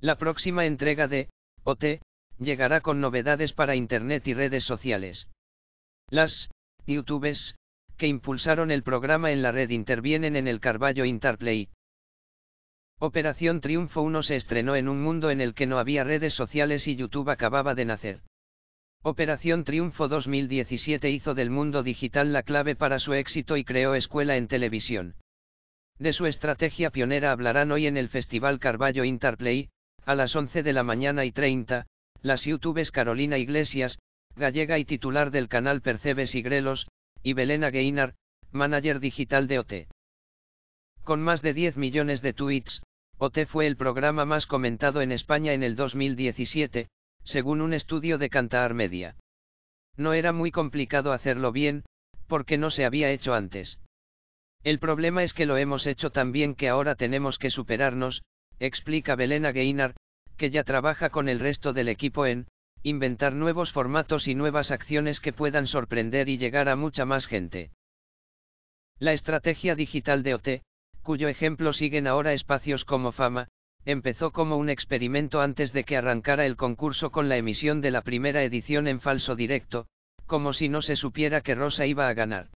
La próxima entrega de OT llegará con novedades para Internet y redes sociales. Las YouTubes que impulsaron el programa en la red intervienen en el Carballo Interplay. Operación Triunfo 1 se estrenó en un mundo en el que no había redes sociales y YouTube acababa de nacer. Operación Triunfo 2017 hizo del mundo digital la clave para su éxito y creó escuela en televisión. De su estrategia pionera hablarán hoy en el Festival Carballo Interplay, a las 11 de la mañana y 30, las youtubers Carolina Iglesias, gallega y titular del canal Percebes y Grelos, y Belena Geinar, manager digital de OT. Con más de 10 millones de tweets, OT fue el programa más comentado en España en el 2017, según un estudio de Cantar Media. No era muy complicado hacerlo bien, porque no se había hecho antes. El problema es que lo hemos hecho tan bien que ahora tenemos que superarnos, explica Belena Gaynor, que ya trabaja con el resto del equipo en, inventar nuevos formatos y nuevas acciones que puedan sorprender y llegar a mucha más gente. La estrategia digital de OT, cuyo ejemplo siguen ahora espacios como Fama, empezó como un experimento antes de que arrancara el concurso con la emisión de la primera edición en falso directo, como si no se supiera que Rosa iba a ganar.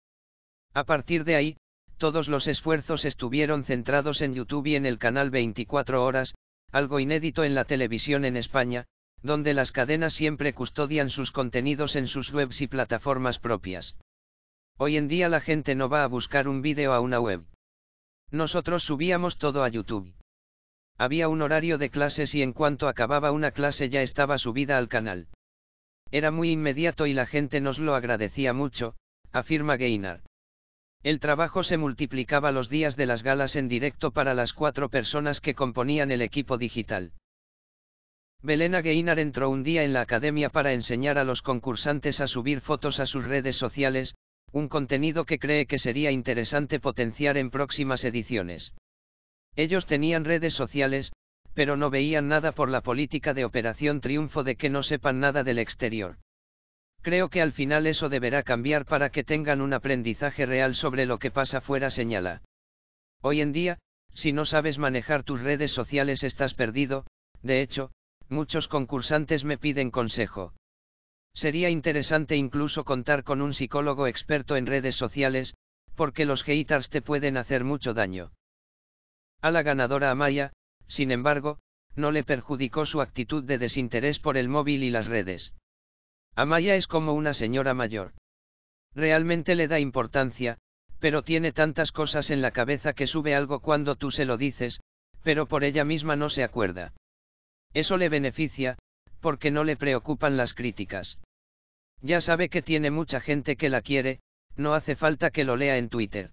A partir de ahí, todos los esfuerzos estuvieron centrados en YouTube y en el canal 24 horas, algo inédito en la televisión en España, donde las cadenas siempre custodian sus contenidos en sus webs y plataformas propias. Hoy en día la gente no va a buscar un vídeo a una web. Nosotros subíamos todo a YouTube. Había un horario de clases y en cuanto acababa una clase ya estaba subida al canal. Era muy inmediato y la gente nos lo agradecía mucho, afirma Gaynard. El trabajo se multiplicaba los días de las galas en directo para las cuatro personas que componían el equipo digital. Belena Aguinar entró un día en la academia para enseñar a los concursantes a subir fotos a sus redes sociales, un contenido que cree que sería interesante potenciar en próximas ediciones. Ellos tenían redes sociales, pero no veían nada por la política de Operación Triunfo de que no sepan nada del exterior. Creo que al final eso deberá cambiar para que tengan un aprendizaje real sobre lo que pasa fuera, señala. Hoy en día, si no sabes manejar tus redes sociales estás perdido, de hecho, muchos concursantes me piden consejo. Sería interesante incluso contar con un psicólogo experto en redes sociales, porque los haters te pueden hacer mucho daño. A la ganadora Amaya, sin embargo, no le perjudicó su actitud de desinterés por el móvil y las redes. Amaya es como una señora mayor. Realmente le da importancia, pero tiene tantas cosas en la cabeza que sube algo cuando tú se lo dices, pero por ella misma no se acuerda. Eso le beneficia, porque no le preocupan las críticas. Ya sabe que tiene mucha gente que la quiere, no hace falta que lo lea en Twitter.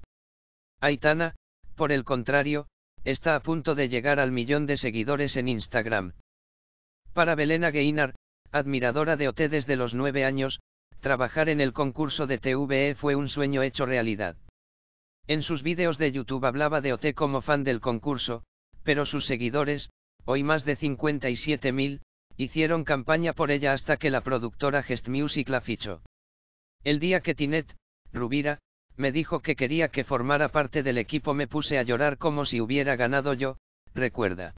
Aitana, por el contrario, está a punto de llegar al millón de seguidores en Instagram. Para Belén Aguinar, admiradora de OT desde los nueve años, trabajar en el concurso de TVE fue un sueño hecho realidad. En sus vídeos de YouTube hablaba de OT como fan del concurso, pero sus seguidores, hoy más de 57.000, hicieron campaña por ella hasta que la productora Gest Music la fichó. El día que Tinet, Rubira, me dijo que quería que formara parte del equipo me puse a llorar como si hubiera ganado yo, recuerda.